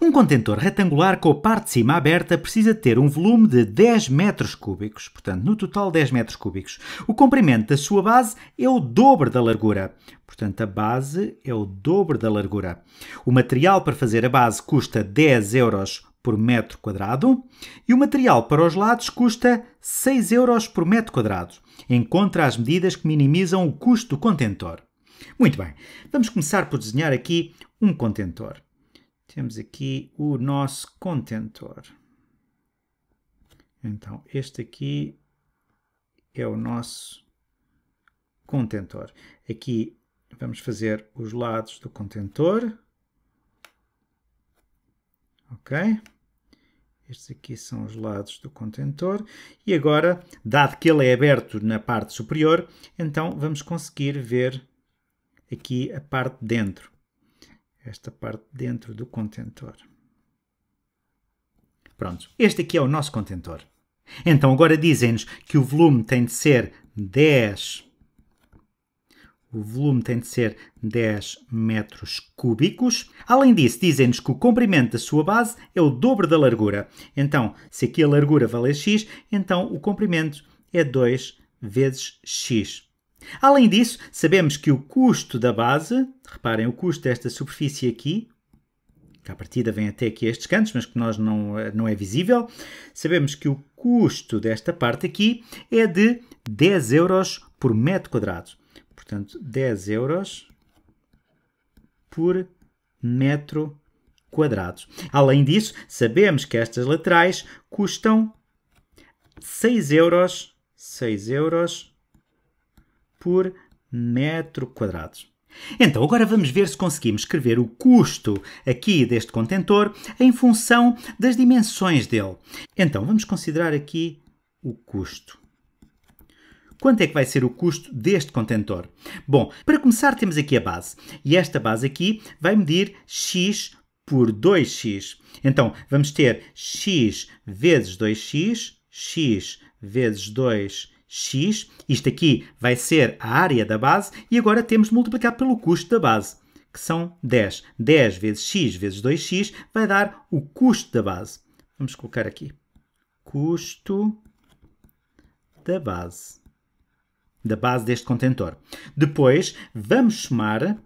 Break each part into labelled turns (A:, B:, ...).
A: Um contentor retangular com a parte de cima aberta precisa ter um volume de 10 metros cúbicos, portanto, no total 10 metros cúbicos. O comprimento da sua base é o dobro da largura, portanto, a base é o dobro da largura. O material para fazer a base custa 10 euros por metro quadrado e o material para os lados custa 6 euros por metro quadrado. Encontra as medidas que minimizam o custo do contentor. Muito bem, vamos começar por desenhar aqui um contentor temos aqui o nosso contentor. Então, este aqui é o nosso contentor. Aqui vamos fazer os lados do contentor. Ok? Estes aqui são os lados do contentor. E agora, dado que ele é aberto na parte superior, então vamos conseguir ver aqui a parte de dentro esta parte dentro do contentor. Pronto, este aqui é o nosso contentor. Então agora dizem-nos que o volume tem de ser 10. O volume tem de ser 10 metros cúbicos. Além disso, dizem-nos que o comprimento da sua base é o dobro da largura. Então, se aqui a largura vale x, então o comprimento é 2 vezes x. Além disso, sabemos que o custo da base, reparem, o custo desta superfície aqui, que à partida vem até aqui a estes cantos, mas que nós não, eh, não é visível, sabemos que o custo desta parte aqui é de 10 euros por metro quadrado. Portanto, 10 euros por metro quadrado. Além disso, sabemos que estas laterais custam 6 euros, 6 euros por metro quadrado. Então, agora vamos ver se conseguimos escrever o custo aqui deste contentor em função das dimensões dele. Então, vamos considerar aqui o custo. Quanto é que vai ser o custo deste contentor? Bom, para começar temos aqui a base. E esta base aqui vai medir x por 2x. Então, vamos ter x vezes 2x, x vezes 2 x, isto aqui vai ser a área da base, e agora temos de multiplicar pelo custo da base, que são 10. 10 vezes x vezes 2x vai dar o custo da base. Vamos colocar aqui. Custo da base. Da base deste contentor. Depois, vamos somar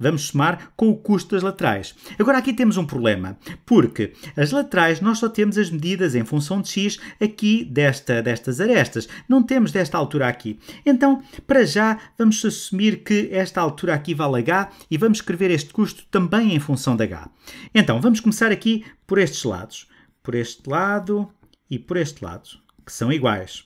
A: Vamos somar com o custo das laterais. Agora aqui temos um problema, porque as laterais nós só temos as medidas em função de x aqui desta, destas arestas. Não temos desta altura aqui. Então, para já, vamos assumir que esta altura aqui vale h e vamos escrever este custo também em função de h. Então, vamos começar aqui por estes lados. Por este lado e por este lado, que são iguais.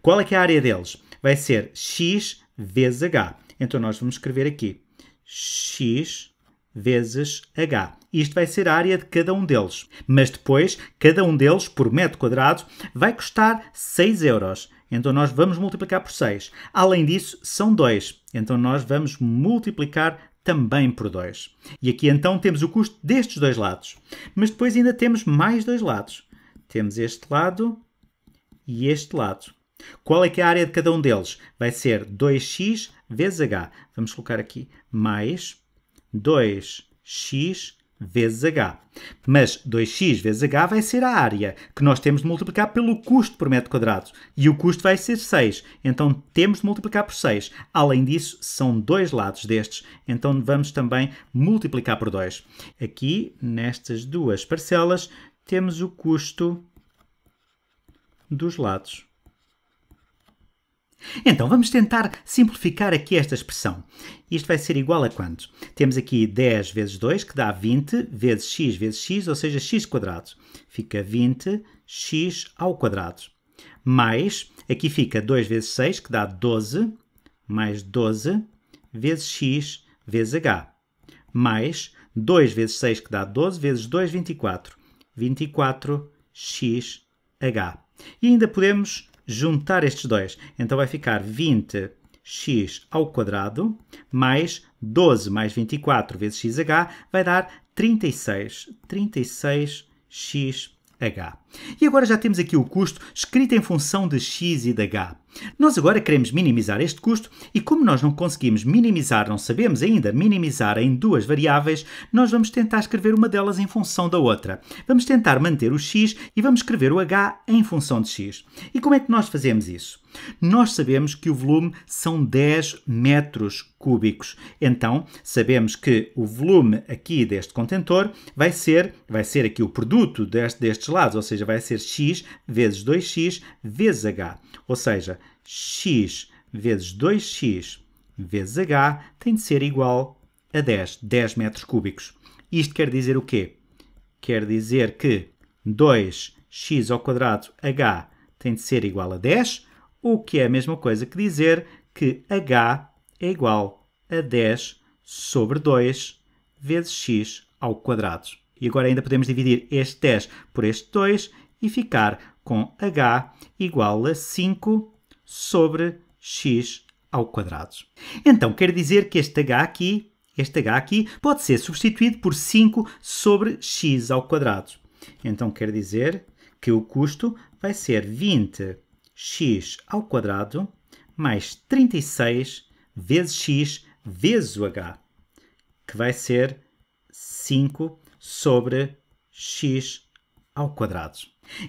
A: Qual é que é a área deles? Vai ser x vezes h. Então, nós vamos escrever aqui x vezes h. Isto vai ser a área de cada um deles. Mas depois, cada um deles, por metro quadrado, vai custar 6 euros. Então nós vamos multiplicar por 6. Além disso, são 2. Então nós vamos multiplicar também por 2. E aqui então temos o custo destes dois lados. Mas depois ainda temos mais dois lados. Temos este lado e este lado. Qual é que é a área de cada um deles? Vai ser 2x vezes h. Vamos colocar aqui mais 2x vezes h. Mas 2x vezes h vai ser a área, que nós temos de multiplicar pelo custo por metro quadrado. E o custo vai ser 6. Então temos de multiplicar por 6. Além disso, são dois lados destes. Então vamos também multiplicar por 2. Aqui, nestas duas parcelas, temos o custo dos lados. Então, vamos tentar simplificar aqui esta expressão. Isto vai ser igual a quanto? Temos aqui 10 vezes 2, que dá 20, vezes x vezes x, ou seja, x quadrado. Fica 20x ao quadrado. Mais, aqui fica 2 vezes 6, que dá 12, mais 12 vezes x vezes h. Mais 2 vezes 6, que dá 12, vezes 2, 24. 24xh. E ainda podemos juntar estes dois. Então vai ficar 20x ao quadrado mais 12 mais 24 vezes xh vai dar 36. 36xh. E agora já temos aqui o custo escrito em função de x e de h. Nós agora queremos minimizar este custo e, como nós não conseguimos minimizar, não sabemos ainda minimizar em duas variáveis, nós vamos tentar escrever uma delas em função da outra. Vamos tentar manter o x e vamos escrever o h em função de x. E como é que nós fazemos isso? Nós sabemos que o volume são 10 metros cúbicos. Então, sabemos que o volume aqui deste contentor vai ser, vai ser aqui o produto deste, destes lados, ou seja, vai ser x vezes 2x vezes h. Ou seja, x vezes 2x vezes h tem de ser igual a 10, 10 metros cúbicos. Isto quer dizer o quê? Quer dizer que 2x ao quadrado h tem de ser igual a 10, o que é a mesma coisa que dizer que h é igual a 10 sobre 2 vezes x ao quadrado. E agora ainda podemos dividir este 10 por este 2 e ficar com h igual a 5 sobre x ao quadrado. Então quer dizer que este h aqui, este h aqui pode ser substituído por 5 sobre x ao quadrado. Então quer dizer que o custo vai ser 20x ao quadrado mais 36 vezes x vezes o h, que vai ser 5 sobre x ao quadrado.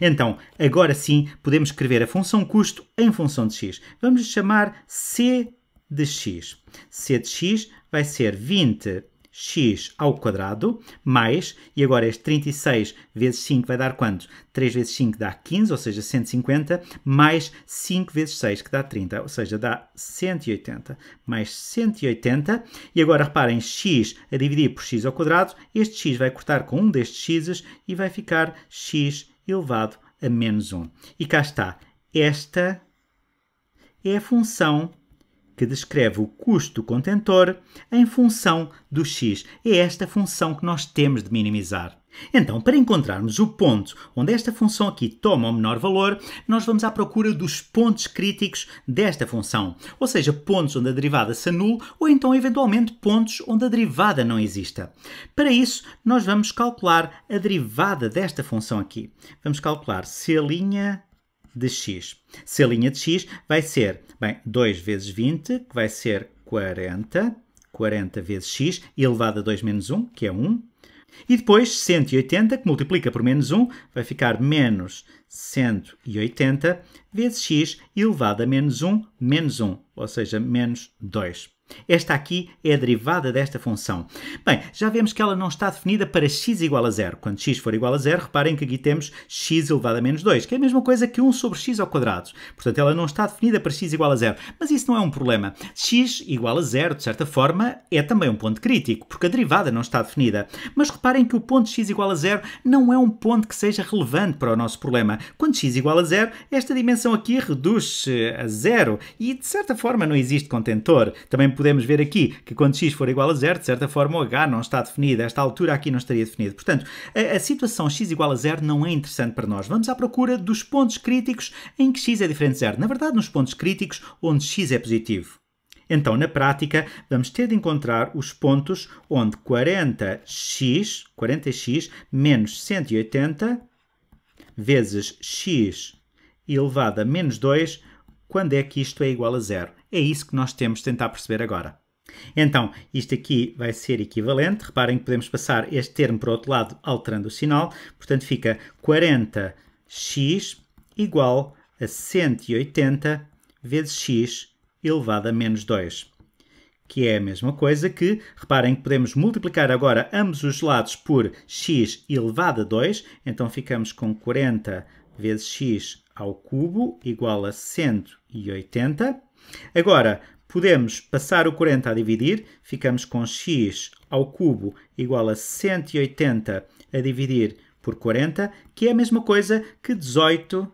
A: Então, agora sim, podemos escrever a função custo em função de x. Vamos chamar c de x. c de x vai ser 20 x ao quadrado mais, e agora este 36 vezes 5 vai dar quanto? 3 vezes 5 dá 15, ou seja, 150, mais 5 vezes 6 que dá 30, ou seja, dá 180, mais 180, e agora reparem, x a dividir por x ao quadrado, este x vai cortar com um destes x's e vai ficar x elevado a menos 1. E cá está. Esta é a função que descreve o custo do contentor em função do x. É esta função que nós temos de minimizar. Então, para encontrarmos o ponto onde esta função aqui toma o menor valor, nós vamos à procura dos pontos críticos desta função, ou seja, pontos onde a derivada se anula ou então, eventualmente, pontos onde a derivada não exista. Para isso, nós vamos calcular a derivada desta função aqui. Vamos calcular c linha de x. C linha de x vai ser, bem, 2 vezes 20, que vai ser 40, 40 vezes x elevado a 2 menos 1, que é 1, e depois 180, que multiplica por menos 1, vai ficar menos 180 vezes x elevado a menos 1, menos 1, ou seja, menos 2. Esta aqui é a derivada desta função. Bem, já vemos que ela não está definida para x igual a zero. Quando x for igual a zero, reparem que aqui temos x elevado a menos 2, que é a mesma coisa que 1 sobre x ao quadrado. Portanto, ela não está definida para x igual a zero. Mas isso não é um problema. x igual a zero, de certa forma, é também um ponto crítico, porque a derivada não está definida. Mas reparem que o ponto x igual a zero não é um ponto que seja relevante para o nosso problema. Quando x igual a zero, esta dimensão aqui reduz-se a zero e, de certa forma, não existe contentor. Também podemos ver aqui que quando x for igual a zero, de certa forma o h não está definido, esta altura aqui não estaria definida. Portanto, a, a situação x igual a zero não é interessante para nós. Vamos à procura dos pontos críticos em que x é diferente de zero. Na verdade, nos pontos críticos onde x é positivo. Então, na prática, vamos ter de encontrar os pontos onde 40x, 40x menos 180 vezes x elevado a menos 2 quando é que isto é igual a zero? É isso que nós temos de tentar perceber agora. Então, isto aqui vai ser equivalente. Reparem que podemos passar este termo para o outro lado alterando o sinal. Portanto, fica 40x igual a 180 vezes x elevado a menos 2. Que é a mesma coisa que, reparem que podemos multiplicar agora ambos os lados por x elevado a 2. Então, ficamos com 40 vezes x ao cubo igual a 180. Agora, podemos passar o 40 a dividir, ficamos com x ao cubo igual a 180 a dividir por 40, que é a mesma coisa que 18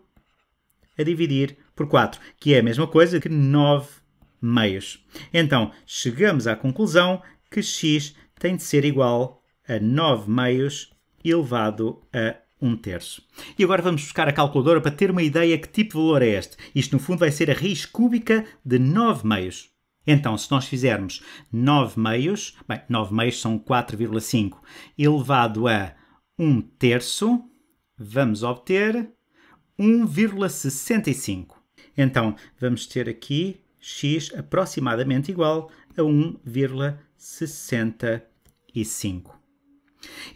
A: a dividir por 4, que é a mesma coisa que 9 meios. Então, chegamos à conclusão que x tem de ser igual a 9 meios elevado a 1 terço. E agora vamos buscar a calculadora para ter uma ideia que tipo de valor é este. Isto no fundo vai ser a raiz cúbica de 9 meios. Então, se nós fizermos 9 meios, bem, 9 meios são 4,5 elevado a 1 terço, vamos obter 1,65. Então, vamos ter aqui x aproximadamente igual a 1,65.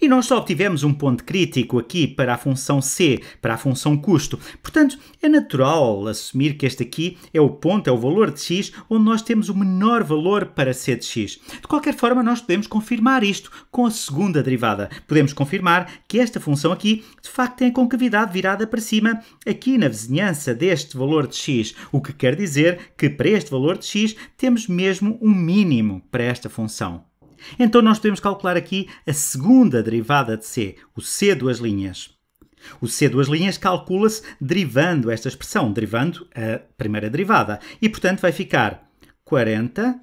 A: E nós só obtivemos um ponto crítico aqui para a função C, para a função custo. Portanto, é natural assumir que este aqui é o ponto, é o valor de x, onde nós temos o menor valor para C de x. De qualquer forma, nós podemos confirmar isto com a segunda derivada. Podemos confirmar que esta função aqui, de facto, tem a concavidade virada para cima, aqui na vizinhança deste valor de x, o que quer dizer que para este valor de x temos mesmo um mínimo para esta função. Então nós podemos calcular aqui a segunda derivada de c, o c duas linhas. O c duas linhas calcula-se derivando esta expressão, derivando a primeira derivada. E, portanto, vai ficar 40,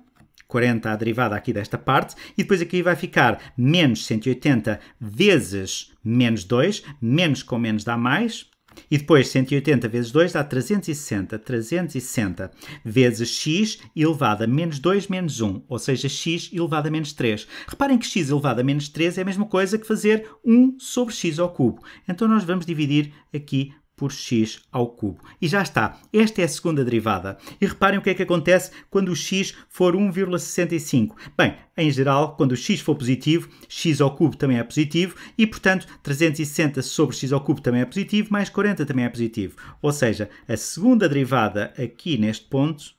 A: 40 a derivada aqui desta parte, e depois aqui vai ficar menos 180 vezes menos 2, menos com menos dá mais, e depois 180 vezes 2 dá 360. 360 vezes x elevado a menos 2 menos 1, ou seja, x elevado a menos 3. Reparem que x elevado a menos 3 é a mesma coisa que fazer 1 sobre x ao cubo. Então nós vamos dividir aqui por x ao cubo. E já está. Esta é a segunda derivada. E reparem o que é que acontece quando o x for 1,65. Bem, em geral, quando o x for positivo, x ao cubo também é positivo e, portanto, 360 sobre x ao cubo também é positivo, mais 40 também é positivo. Ou seja, a segunda derivada aqui neste ponto,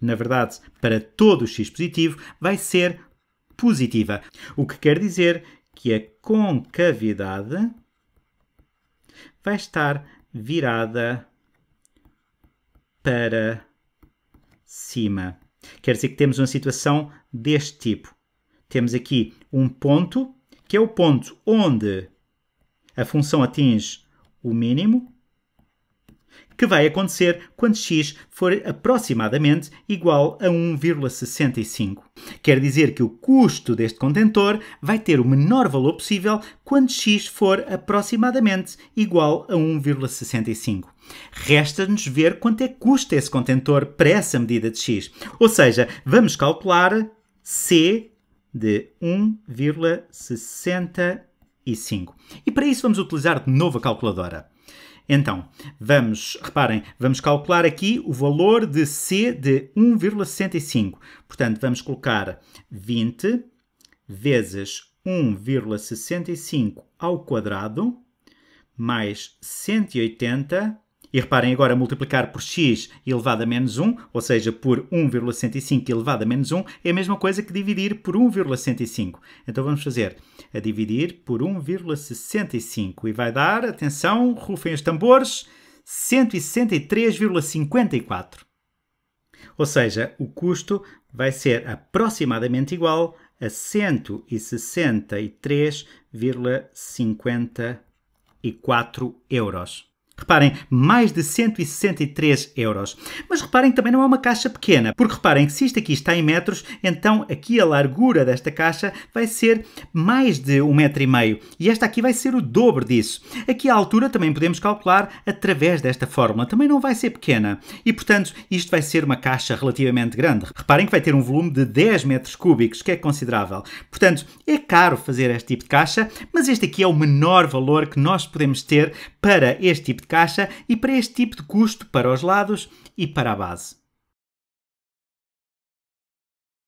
A: na verdade, para todo o x positivo, vai ser positiva. O que quer dizer que a concavidade vai estar virada para cima. Quer dizer que temos uma situação deste tipo. Temos aqui um ponto, que é o ponto onde a função atinge o mínimo, que vai acontecer quando x for aproximadamente igual a 1,65. Quer dizer que o custo deste contentor vai ter o menor valor possível quando x for aproximadamente igual a 1,65. Resta-nos ver quanto é que custa esse contentor para essa medida de x. Ou seja, vamos calcular C de 1,65. E para isso vamos utilizar de novo a calculadora. Então, vamos, reparem, vamos calcular aqui o valor de C de 1,65. Portanto, vamos colocar 20 vezes 1,65 ao quadrado mais 180 e reparem agora, multiplicar por x elevado a menos 1, ou seja, por 1,105 elevado a menos 1, é a mesma coisa que dividir por 1,105. Então vamos fazer a dividir por 1,65 e vai dar, atenção, rufem os tambores, 163,54. Ou seja, o custo vai ser aproximadamente igual a 163,54 euros. Reparem, mais de 163 euros. Mas reparem que também não é uma caixa pequena, porque reparem que se isto aqui está em metros, então aqui a largura desta caixa vai ser mais de um metro e meio. E esta aqui vai ser o dobro disso. Aqui a altura também podemos calcular através desta fórmula. Também não vai ser pequena. E, portanto, isto vai ser uma caixa relativamente grande. Reparem que vai ter um volume de 10 metros cúbicos, que é considerável. Portanto, é caro fazer este tipo de caixa, mas este aqui é o menor valor que nós podemos ter para este tipo de caixa e para este tipo de custo para os lados e para a base.